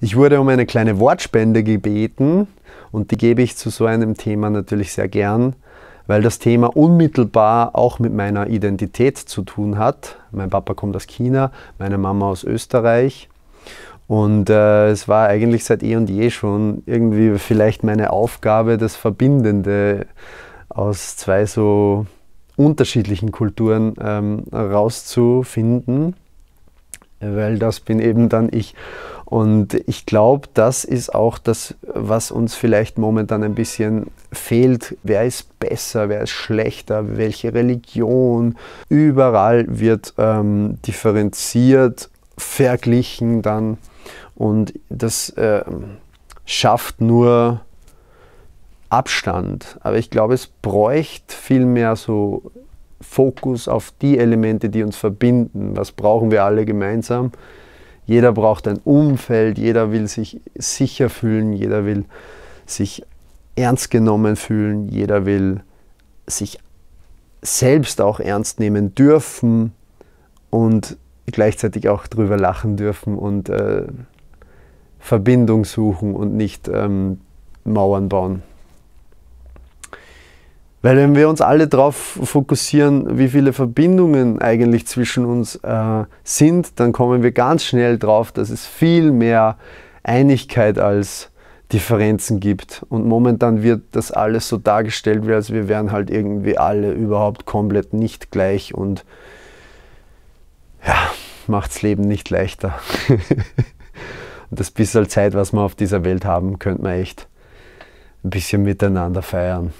Ich wurde um eine kleine Wortspende gebeten und die gebe ich zu so einem Thema natürlich sehr gern, weil das Thema unmittelbar auch mit meiner Identität zu tun hat. Mein Papa kommt aus China, meine Mama aus Österreich. Und äh, es war eigentlich seit eh und je schon irgendwie vielleicht meine Aufgabe, das Verbindende aus zwei so unterschiedlichen Kulturen ähm, rauszufinden, weil das bin eben dann ich. Und ich glaube, das ist auch das, was uns vielleicht momentan ein bisschen fehlt. Wer ist besser, wer ist schlechter, welche Religion. Überall wird ähm, differenziert, verglichen dann. Und das äh, schafft nur Abstand. Aber ich glaube, es bräuchte viel mehr so Fokus auf die Elemente, die uns verbinden. Was brauchen wir alle gemeinsam? Jeder braucht ein Umfeld, jeder will sich sicher fühlen, jeder will sich ernst genommen fühlen, jeder will sich selbst auch ernst nehmen dürfen und gleichzeitig auch drüber lachen dürfen und äh, Verbindung suchen und nicht ähm, Mauern bauen. Weil wenn wir uns alle darauf fokussieren, wie viele Verbindungen eigentlich zwischen uns äh, sind, dann kommen wir ganz schnell drauf, dass es viel mehr Einigkeit als Differenzen gibt. Und momentan wird das alles so dargestellt, wie als wir wären halt irgendwie alle überhaupt komplett nicht gleich und ja, das Leben nicht leichter. und das bisschen Zeit, was wir auf dieser Welt haben, könnte man echt ein bisschen miteinander feiern.